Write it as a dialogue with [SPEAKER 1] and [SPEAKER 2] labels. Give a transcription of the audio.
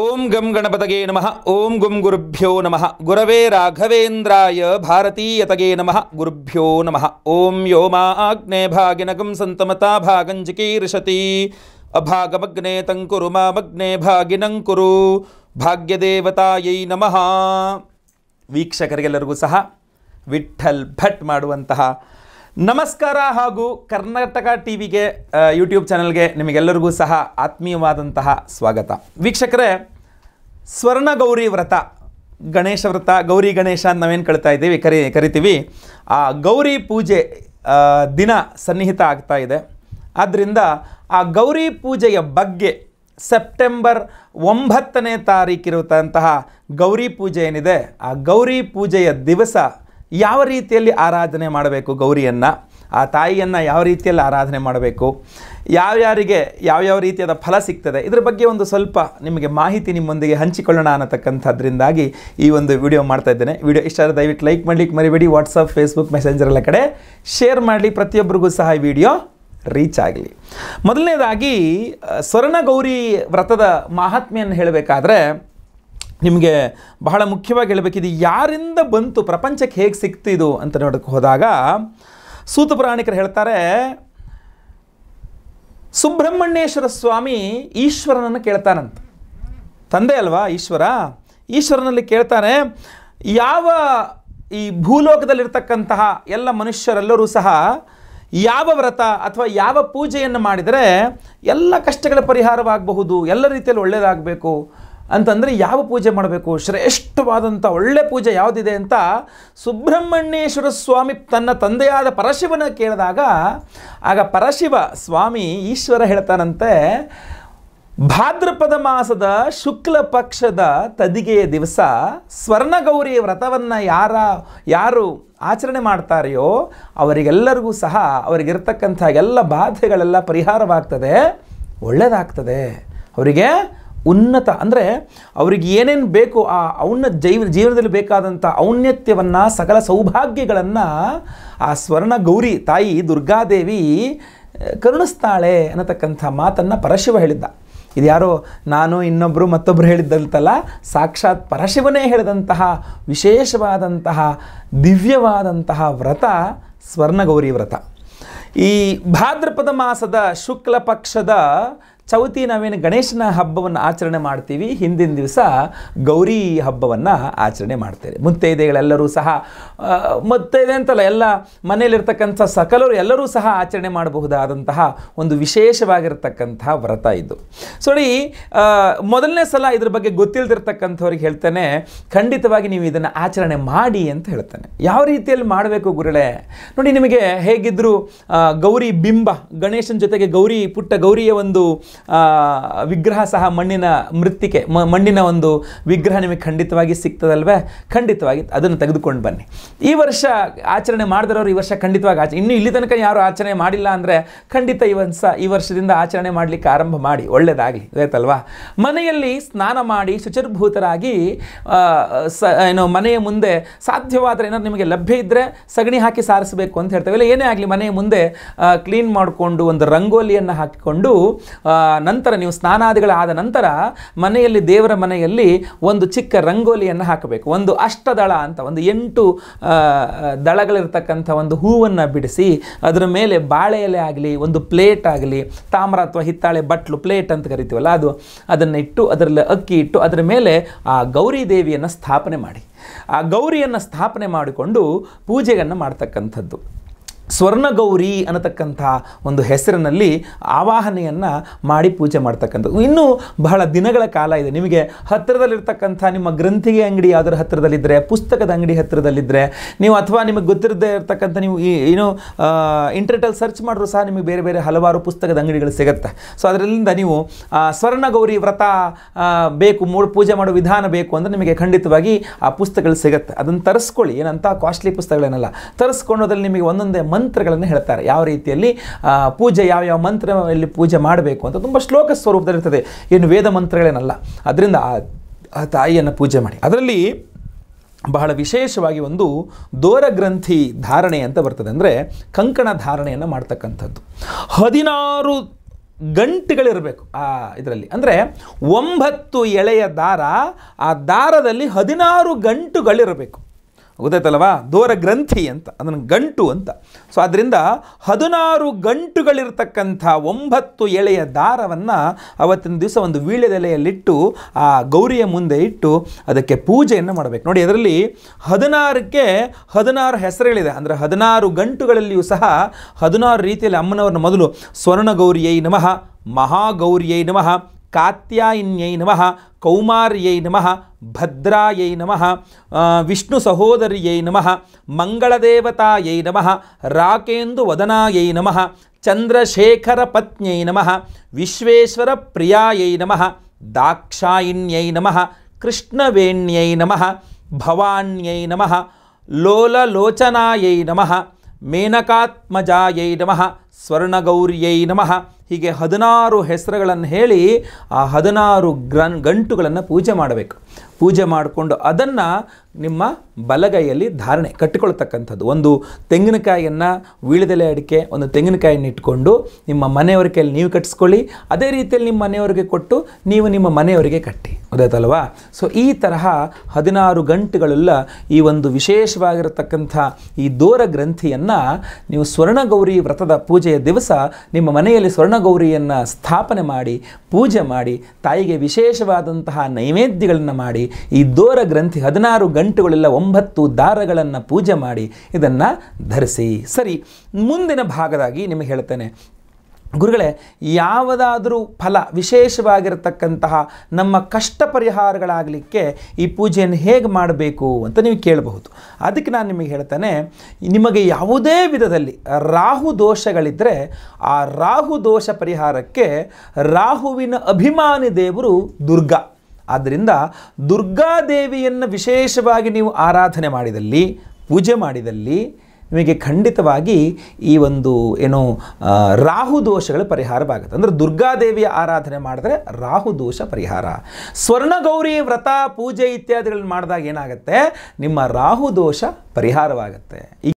[SPEAKER 1] ಓಂ ಗಂ ಗಣಪತಗೆ ನಮಃ ಓಂ ಗುಂ ಗುರುಭ್ಯೋ ನಮಃ ಗುರವೇ ರಾಘವೇಂದ್ರಾಯ ಭಾರತೀಯತಗೆ ನಮಃ ಗುರುಭ್ಯೋ ನಮಃ ಓಂ ಯೋಮಾ ಆಗ್ನೇ ಭಾಗಿನಗಂ ಸಂತಮತಾ ಭಾಗಂಜಿಕೀರ್ಷತಿ ಅಭಾಗಮಗ್ನೆ ತಂಕುರು ಮಾಮಗ್ನೇ ಕುರು ಭಾಗ್ಯದೇವತಾಯೈ ನಮಃ ವೀಕ್ಷಕರಿಗೆಲ್ಲರಿಗೂ ಸಹ ವಿಠಲ್ ಭಟ್ ಮಾಡುವಂತಹ ನಮಸ್ಕಾರ ಹಾಗೂ ಕರ್ನಾಟಕ ಟಿ ವಿಗೆ ಯೂಟ್ಯೂಬ್ ಚಾನಲ್ಗೆ ನಿಮಗೆಲ್ಲರಿಗೂ ಸಹ ಆತ್ಮೀಯವಾದಂತಹ ಸ್ವಾಗತ ವೀಕ್ಷಕರೇ ಸ್ವರ್ಣಗೌರಿ ವ್ರತ ಗಣೇಶ ವ್ರತ ಗೌರಿ ಗಣೇಶ ಅಂತ ನಾವೇನು ಕಳ್ತಾ ಇದ್ದೀವಿ ಕರಿ ಕರಿತೀವಿ ಆ ಗೌರಿ ಪೂಜೆ ದಿನ ಸನ್ನಿಹಿತ ಆಗ್ತಾ ಇದೆ ಆದ್ದರಿಂದ ಆ ಗೌರಿ ಪೂಜೆಯ ಬಗ್ಗೆ ಸೆಪ್ಟೆಂಬರ್ ಒಂಬತ್ತನೇ ತಾರೀಕಿರುವಂತಹ ಗೌರಿ ಪೂಜೆ ಏನಿದೆ ಆ ಗೌರಿ ಪೂಜೆಯ ದಿವಸ ಯಾವ ರೀತಿಯಲ್ಲಿ ಆರಾಧನೆ ಮಾಡಬೇಕು ಗೌರಿಯನ್ನು ಆ ತಾಯಿಯನ್ನು ಯಾವ ರೀತಿಯಲ್ಲಿ ಆರಾಧನೆ ಮಾಡಬೇಕು ಯಾವ್ಯಾರಿಗೆ ಯಾವ್ಯಾವ ರೀತಿಯಾದ ಫಲ ಸಿಗ್ತದೆ ಇದ್ರ ಬಗ್ಗೆ ಒಂದು ಸ್ವಲ್ಪ ನಿಮಗೆ ಮಾಹಿತಿ ನಿಮ್ಮೊಂದಿಗೆ ಹಂಚಿಕೊಳ್ಳೋಣ ಅನ್ನತಕ್ಕಂಥದ್ರಿಂದಾಗಿ ಈ ಒಂದು ವಿಡಿಯೋ ಮಾಡ್ತಾ ಇದ್ದೇನೆ ವಿಡಿಯೋ ಇಷ್ಟ ದಯವಿಟ್ಟು ಲೈಕ್ ಮಾಡಲಿಕ್ಕೆ ಮರಿಬೇಡಿ ವಾಟ್ಸಪ್ ಫೇಸ್ಬುಕ್ ಮೆಸೆಂಜರ್ ಎಲ್ಲ ಕಡೆ ಶೇರ್ ಮಾಡಲಿ ಪ್ರತಿಯೊಬ್ಬರಿಗೂ ಸಹ ಈ ವಿಡಿಯೋ ರೀಚ್ ಆಗಲಿ ಮೊದಲನೇದಾಗಿ ಗೌರಿ ವ್ರತದ ಮಹಾತ್ಮೆಯನ್ನು ಹೇಳಬೇಕಾದ್ರೆ ನಿಮಗೆ ಬಹಳ ಮುಖ್ಯವಾಗಿ ಹೇಳಬೇಕಿದು ಯಾರಿಂದ ಬಂತು ಪ್ರಪಂಚಕ್ಕೆ ಹೇಗೆ ಸಿಕ್ತಿದು ಅಂತ ನೋಡೋಕ್ಕೆ ಹೋದಾಗ ಸೂತ ಪುರಾಣಿಕರು ಹೇಳ್ತಾರೆ ಸುಬ್ರಹ್ಮಣ್ಯೇಶ್ವರ ಸ್ವಾಮಿ ಈಶ್ವರನನ್ನು ಕೇಳ್ತಾನಂತ ತಂದೆ ಅಲ್ವಾ ಈಶ್ವರ ಈಶ್ವರನಲ್ಲಿ ಕೇಳ್ತಾನೆ ಯಾವ ಈ ಭೂಲೋಕದಲ್ಲಿರ್ತಕ್ಕಂತಹ ಎಲ್ಲ ಮನುಷ್ಯರೆಲ್ಲರೂ ಸಹ ಯಾವ ವ್ರತ ಅಥವಾ ಯಾವ ಪೂಜೆಯನ್ನು ಮಾಡಿದರೆ ಎಲ್ಲ ಕಷ್ಟಗಳ ಪರಿಹಾರವಾಗಬಹುದು ಎಲ್ಲ ರೀತಿಯಲ್ಲಿ ಒಳ್ಳೆಯದಾಗಬೇಕು ಅಂತಂದರೆ ಯಾವ ಪೂಜೆ ಮಾಡಬೇಕು ಶ್ರೇಷ್ಠವಾದಂಥ ಒಳ್ಳೆ ಪೂಜೆ ಯಾವುದಿದೆ ಅಂತ ಸುಬ್ರಹ್ಮಣ್ಯೇಶ್ವರ ಸ್ವಾಮಿ ತನ್ನ ತಂದೆಯಾದ ಪರಶಿವನ ಕೇಳಿದಾಗ ಆಗ ಪರಶಿವ ಸ್ವಾಮಿ ಈಶ್ವರ ಹೇಳ್ತಾನಂತೆ ಭಾದ್ರಪದ ಮಾಸದ ಶುಕ್ಲ ಪಕ್ಷದ ತದಿಗೆಯ ದಿವಸ ಸ್ವರ್ಣಗೌರಿ ವ್ರತವನ್ನು ಯಾರ ಯಾರು ಆಚರಣೆ ಮಾಡ್ತಾರೆಯೋ ಅವರಿಗೆಲ್ಲರಿಗೂ ಸಹ ಅವರಿಗಿರ್ತಕ್ಕಂಥ ಎಲ್ಲ ಬಾಧೆಗಳೆಲ್ಲ ಪರಿಹಾರವಾಗ್ತದೆ ಒಳ್ಳೆಯದಾಗ್ತದೆ ಅವರಿಗೆ ಉನ್ನತ ಅಂದರೆ ಅವ್ರಿಗೆ ಏನೇನು ಬೇಕು ಆ ಔನ್ನ ಜೈವ ಜೀವನದಲ್ಲಿ ಬೇಕಾದಂಥ ಔನ್ನತ್ಯವನ್ನು ಸಕಲ ಸೌಭಾಗ್ಯಗಳನ್ನು ಆ ಸ್ವರ್ಣ ಗೌರಿ ತಾಯಿ ದುರ್ಗಾದೇವಿ ಕರುಣಿಸ್ತಾಳೆ ಅನ್ನತಕ್ಕಂಥ ಮಾತನ್ನು ಪರಶಿವ ಹೇಳಿದ್ದ ಇದು ಯಾರೋ ನಾನು ಇನ್ನೊಬ್ಬರು ಮತ್ತೊಬ್ಬರು ಹೇಳಿದ್ದಲ್ತಲ್ಲ ಸಾಕ್ಷಾತ್ ಪರಶಿವನೇ ಹೇಳಿದಂತಹ ವಿಶೇಷವಾದಂತಹ ದಿವ್ಯವಾದಂತಹ ವ್ರತ ಸ್ವರ್ಣಗೌರಿ ವ್ರತ ಈ ಭಾದ್ರಪದ ಮಾಸದ ಶುಕ್ಲ ಪಕ್ಷದ ಚೌತಿ ನಾವೇನು ಗಣೇಶನ ಹಬ್ಬವನ್ನು ಆಚರಣೆ ಮಾಡ್ತೀವಿ ಹಿಂದಿನ ದಿವಸ ಗೌರಿ ಹಬ್ಬವನ್ನು ಆಚರಣೆ ಮಾಡ್ತೇವೆ ಮುತ್ತೈದೆಗಳೆಲ್ಲರೂ ಸಹ ಮುತ್ತೈದೆ ಅಂತಲ್ಲ ಎಲ್ಲ ಮನೆಯಲ್ಲಿರ್ತಕ್ಕಂಥ ಸಕಲರು ಎಲ್ಲರೂ ಸಹ ಆಚರಣೆ ಮಾಡಬಹುದಾದಂತಹ ಒಂದು ವಿಶೇಷವಾಗಿರ್ತಕ್ಕಂತಹ ವ್ರತ ಇದು ಸೊಡಿ ಮೊದಲನೇ ಸಲ ಇದ್ರ ಬಗ್ಗೆ ಗೊತ್ತಿಲ್ಲದಿರ್ತಕ್ಕಂಥವ್ರಿಗೆ ಹೇಳ್ತೇನೆ ಖಂಡಿತವಾಗಿ ನೀವು ಇದನ್ನು ಆಚರಣೆ ಮಾಡಿ ಅಂತ ಹೇಳ್ತೇನೆ ಯಾವ ರೀತಿಯಲ್ಲಿ ಮಾಡಬೇಕು ಗುರುಳೆ ನೋಡಿ ನಿಮಗೆ ಹೇಗಿದ್ದರೂ ಗೌರಿ ಬಿಂಬ ಗಣೇಶನ ಜೊತೆಗೆ ಗೌರಿ ಪುಟ್ಟ ಗೌರಿಯ ಒಂದು ವಿಗ್ರಹ ಸಹ ಮಣ್ಣಿನ ಮೃತ್ತಿಕೆ ಮಣ್ಣಿನ ಒಂದು ವಿಗ್ರಹ ನಿಮಗೆ ಖಂಡಿತವಾಗಿ ಸಿಗ್ತದಲ್ವೇ ಖಂಡಿತವಾಗಿ ಅದನ್ನು ತೆಗೆದುಕೊಂಡು ಬನ್ನಿ ಈ ವರ್ಷ ಆಚರಣೆ ಮಾಡಿದವರು ಈ ವರ್ಷ ಖಂಡಿತವಾಗಿ ಆಚರಣೆ ಇನ್ನು ಇಲ್ಲಿ ತನಕ ಯಾರು ಆಚರಣೆ ಮಾಡಿಲ್ಲ ಅಂದರೆ ಖಂಡಿತ ಈ ವರ್ಷ ಈ ವರ್ಷದಿಂದ ಆಚರಣೆ ಮಾಡಲಿಕ್ಕೆ ಆರಂಭ ಮಾಡಿ ಒಳ್ಳೆಯದಾಗಲಿ ಆಯ್ತಲ್ವಾ ಮನೆಯಲ್ಲಿ ಸ್ನಾನ ಮಾಡಿ ಶುಚಿರ್ಭೂತರಾಗಿ ಸ ಏನೋ ಮನೆಯ ಮುಂದೆ ಸಾಧ್ಯವಾದರೆ ಏನಾದ್ರು ನಿಮಗೆ ಲಭ್ಯ ಇದ್ದರೆ ಸಗಣಿ ಹಾಕಿ ಸಾರಿಸಬೇಕು ಅಂತ ಹೇಳ್ತೇವೆ ಇಲ್ಲ ಏನೇ ಆಗಲಿ ಮನೆಯ ಮುಂದೆ ಕ್ಲೀನ್ ಮಾಡಿಕೊಂಡು ಒಂದು ರಂಗೋಲಿಯನ್ನು ಹಾಕಿಕೊಂಡು ನಂತರ ನೀವು ಸ್ನಾನಾದಿಗಳಾದ ನಂತರ ಮನೆಯಲ್ಲಿ ದೇವರ ಮನೆಯಲ್ಲಿ ಒಂದು ಚಿಕ್ಕ ರಂಗೋಲಿಯನ್ನು ಹಾಕಬೇಕು ಒಂದು ಅಷ್ಟದಳ ಅಂತ ಒಂದು ಎಂಟು ದಳಗಳಿರ್ತಕ್ಕಂಥ ಒಂದು ಹೂವನ್ನು ಬಿಡಿಸಿ ಅದರ ಮೇಲೆ ಬಾಳೆ ಎಲೆ ಆಗಲಿ ಒಂದು ಪ್ಲೇಟ್ ಆಗಲಿ ತಾಮ್ರ ಅಥವಾ ಹಿತ್ತಾಳೆ ಬಟ್ಲು ಪ್ಲೇಟ್ ಅಂತ ಕರಿತೀವಲ್ಲ ಅದು ಅದನ್ನು ಇಟ್ಟು ಅದರಲ್ಲಿ ಅಕ್ಕಿ ಇಟ್ಟು ಅದರ ಮೇಲೆ ಆ ಗೌರಿ ದೇವಿಯನ್ನು ಸ್ಥಾಪನೆ ಮಾಡಿ ಆ ಗೌರಿಯನ್ನು ಸ್ಥಾಪನೆ ಮಾಡಿಕೊಂಡು ಪೂಜೆಯನ್ನು ಮಾಡ್ತಕ್ಕಂಥದ್ದು ಸ್ವರ್ಣಗೌರಿ ಅನ್ನತಕ್ಕಂಥ ಒಂದು ಹೆಸರಿನಲ್ಲಿ ಆವಾಹನೆಯನ್ನು ಮಾಡಿ ಪೂಜೆ ಮಾಡ್ತಕ್ಕಂಥದ್ದು ಇನ್ನೂ ಬಹಳ ದಿನಗಳ ಕಾಲ ಇದೆ ನಿಮಗೆ ಹತ್ತಿರದಲ್ಲಿರ್ತಕ್ಕಂಥ ನಿಮ್ಮ ಗ್ರಂಥಿಗೆ ಅಂಗಡಿ ಯಾವುದರ ಹತ್ತಿರದಲ್ಲಿದ್ದರೆ ಪುಸ್ತಕದ ಅಂಗಡಿ ಹತ್ತಿರದಲ್ಲಿದ್ದರೆ ನೀವು ಅಥವಾ ನಿಮಗೆ ಗೊತ್ತಿರದೇ ಇರತಕ್ಕಂಥ ನೀವು ಈ ಏನು ಇಂಟರ್ನೆಟಲ್ಲಿ ಸರ್ಚ್ ಮಾಡಿದ್ರು ಸಹ ನಿಮಗೆ ಬೇರೆ ಬೇರೆ ಹಲವಾರು ಪುಸ್ತಕದ ಅಂಗಡಿಗಳು ಸಿಗುತ್ತೆ ಸೊ ಅದರಿಂದ ನೀವು ಸ್ವರ್ಣಗೌರಿ ವ್ರತ ಬೇಕು ಮೂರು ಪೂಜೆ ಮಾಡೋ ವಿಧಾನ ಬೇಕು ಅಂದರೆ ನಿಮಗೆ ಖಂಡಿತವಾಗಿ ಆ ಪುಸ್ತಕಗಳು ಸಿಗುತ್ತೆ ಅದನ್ನು ತರಿಸ್ಕೊಳ್ಳಿ ಏನಂತ ಕಾಸ್ಟ್ಲಿ ಪುಸ್ತಕಗಳೇನಲ್ಲ ತರಿಸ್ಕೊಂಡೋದ್ರಲ್ಲಿ ನಿಮಗೆ ಒಂದೊಂದೇ ಮಂತ್ರಗಳನ್ನು ಹೇಳ್ತಾರೆ ಯಾವ ರೀತಿಯಲ್ಲಿ ಪೂಜೆ ಯಾವ ಯಾವ ಮಂತ್ರದಲ್ಲಿ ಪೂಜೆ ಮಾಡಬೇಕು ಅಂತ ತುಂಬ ಶ್ಲೋಕ ಸ್ವರೂಪದಲ್ಲಿರ್ತದೆ ಏನು ವೇದ ಮಂತ್ರಗಳೇನಲ್ಲ ಅದರಿಂದ ಆ ತಾಯಿಯನ್ನು ಪೂಜೆ ಮಾಡಿ ಅದರಲ್ಲಿ ಬಹಳ ವಿಶೇಷವಾಗಿ ಒಂದು ಗ್ರಂಥಿ ಧಾರಣೆ ಅಂತ ಬರ್ತದೆ ಅಂದರೆ ಕಂಕಣ ಧಾರಣೆಯನ್ನು ಮಾಡ್ತಕ್ಕಂಥದ್ದು ಹದಿನಾರು ಗಂಟುಗಳಿರಬೇಕು ಆ ಇದರಲ್ಲಿ ಅಂದರೆ ಒಂಬತ್ತು ಎಳೆಯ ದಾರ ಆ ದಾರದಲ್ಲಿ ಹದಿನಾರು ಗಂಟುಗಳಿರಬೇಕು ಗೊತ್ತಾಯ್ತಲ್ಲವಾ ದೂರ ಗ್ರಂಥಿ ಅಂತ ಅದನ್ನು ಗಂಟು ಅಂತ ಸೊ ಅದರಿಂದ ಹದಿನಾರು ಗಂಟುಗಳಿರ್ತಕ್ಕಂಥ ಒಂಬತ್ತು ಎಳೆಯ ದಾರವನ್ನು ಅವತ್ತಿನ ದಿವಸ ಒಂದು ವೀಳ್ಯದೆಲೆಯಲ್ಲಿಟ್ಟು ಆ ಗೌರಿಯ ಮುಂದೆ ಇಟ್ಟು ಅದಕ್ಕೆ ಪೂಜೆಯನ್ನು ಮಾಡಬೇಕು ನೋಡಿ ಅದರಲ್ಲಿ ಹದಿನಾರಕ್ಕೆ ಹದಿನಾರು ಹೆಸರುಗಳಿದೆ ಅಂದರೆ ಹದಿನಾರು ಗಂಟುಗಳಲ್ಲಿಯೂ ಸಹ ಹದಿನಾರು ರೀತಿಯಲ್ಲಿ ಅಮ್ಮನವ್ರನ್ನ ಮೊದಲು ಸ್ವರ್ಣಗೌರಿಯೈ ನಮಃ ಮಹಾಗೌರಿಯೈ ನಮಃ ಕಾತ್ಯಾಯಿನ್ಯೈ ನಮಃ कौमार्यै नमः भद्रायै नम विष्णुसहोदर्यै नम मङ्गलदेवतायै नम राकेन्दुवदनायै नमः चन्द्रशेखरपत्न्यै नमः विश्वेश्वरप्रियायै नमः दाक्षायिण्यै नमः कृष्णवेण्यै नमः भवान्यै नमः लोललोचनायै नमः मेनकात्मजायै नमः स्वर्णगौर्यै नमः ಹೀಗೆ ಹದಿನಾರು ಹೆಸರುಗಳನ್ನು ಹೇಳಿ ಆ ಹದಿನಾರು ಗ್ರನ್ ಗಂಟುಗಳನ್ನು ಪೂಜೆ ಮಾಡಬೇಕು ಪೂಜೆ ಮಾಡಿಕೊಂಡು ಅದನ್ನು ನಿಮ್ಮ ಬಲಗೈಯಲ್ಲಿ ಧಾರಣೆ ಕಟ್ಟಿಕೊಳ್ತಕ್ಕಂಥದ್ದು ಒಂದು ತೆಂಗಿನಕಾಯಿಯನ್ನು ವೀಳದೆಲೆ ಅಡಿಕೆ ಒಂದು ತೆಂಗಿನಕಾಯಿಯನ್ನು ಇಟ್ಕೊಂಡು ನಿಮ್ಮ ಮನೆಯವರ ಕೈಯಲ್ಲಿ ನೀವು ಕಟ್ಟಿಸ್ಕೊಳ್ಳಿ ಅದೇ ರೀತಿಯಲ್ಲಿ ನಿಮ್ಮ ಮನೆಯವರಿಗೆ ಕೊಟ್ಟು ನೀವು ನಿಮ್ಮ ಮನೆಯವರಿಗೆ ಕಟ್ಟಿ ಗೊತ್ತಾಯ್ತಲ್ವಾ ಸೊ ಈ ತರಹ ಹದಿನಾರು ಗಂಟುಗಳೆಲ್ಲ ಈ ಒಂದು ವಿಶೇಷವಾಗಿರತಕ್ಕಂಥ ಈ ದೋರ ಗ್ರಂಥಿಯನ್ನು ನೀವು ಸ್ವರ್ಣಗೌರಿ ವ್ರತದ ಪೂಜೆಯ ದಿವಸ ನಿಮ್ಮ ಮನೆಯಲ್ಲಿ ಸ್ವರ್ಣ ಗೌರಿಯನ್ನು ಸ್ಥಾಪನೆ ಮಾಡಿ ಪೂಜೆ ಮಾಡಿ ತಾಯಿಗೆ ವಿಶೇಷವಾದಂತಹ ನೈವೇದ್ಯಗಳನ್ನು ಮಾಡಿ ಈ ದೋರ ಗ್ರಂಥಿ ಹದಿನಾರು ಗಂಟುಗಳೆಲ್ಲ ಒಂಬತ್ತು ದಾರಗಳನ್ನು ಪೂಜೆ ಮಾಡಿ ಇದನ್ನು ಧರಿಸಿ ಸರಿ ಮುಂದಿನ ಭಾಗದಾಗಿ ನಿಮಗೆ ಹೇಳ್ತೇನೆ ಗುರುಗಳೇ ಯಾವುದಾದರೂ ಫಲ ವಿಶೇಷವಾಗಿರತಕ್ಕಂತಹ ನಮ್ಮ ಕಷ್ಟ ಪರಿಹಾರಗಳಾಗಲಿಕ್ಕೆ ಈ ಪೂಜೆಯನ್ನು ಹೇಗೆ ಮಾಡಬೇಕು ಅಂತ ನೀವು ಕೇಳಬಹುದು ಅದಕ್ಕೆ ನಾನು ನಿಮಗೆ ಹೇಳ್ತಾನೆ ನಿಮಗೆ ಯಾವುದೇ ವಿಧದಲ್ಲಿ ರಾಹು ದೋಷಗಳಿದ್ದರೆ ಆ ರಾಹು ದೋಷ ಪರಿಹಾರಕ್ಕೆ ರಾಹುವಿನ ಅಭಿಮಾನಿ ದೇವರು ದುರ್ಗಾ ಆದ್ದರಿಂದ ದುರ್ಗಾದೇವಿಯನ್ನು ವಿಶೇಷವಾಗಿ ನೀವು ಆರಾಧನೆ ಮಾಡಿದಲ್ಲಿ ಪೂಜೆ ಮಾಡಿದಲ್ಲಿ ನಿಮಗೆ ಖಂಡಿತವಾಗಿ ಈ ಒಂದು ಏನು ರಾಹು ದೋಷಗಳ ಪರಿಹಾರವಾಗುತ್ತೆ ಅಂದರೆ ದುರ್ಗಾದೇವಿಯ ಆರಾಧನೆ ಮಾಡಿದ್ರೆ ರಾಹು ದೋಷ ಪರಿಹಾರ ಸ್ವರ್ಣಗೌರಿ ವ್ರತ ಪೂಜೆ ಇತ್ಯಾದಿಗಳನ್ನು ಮಾಡಿದಾಗ ಏನಾಗುತ್ತೆ ನಿಮ್ಮ ರಾಹು ದೋಷ ಪರಿಹಾರವಾಗುತ್ತೆ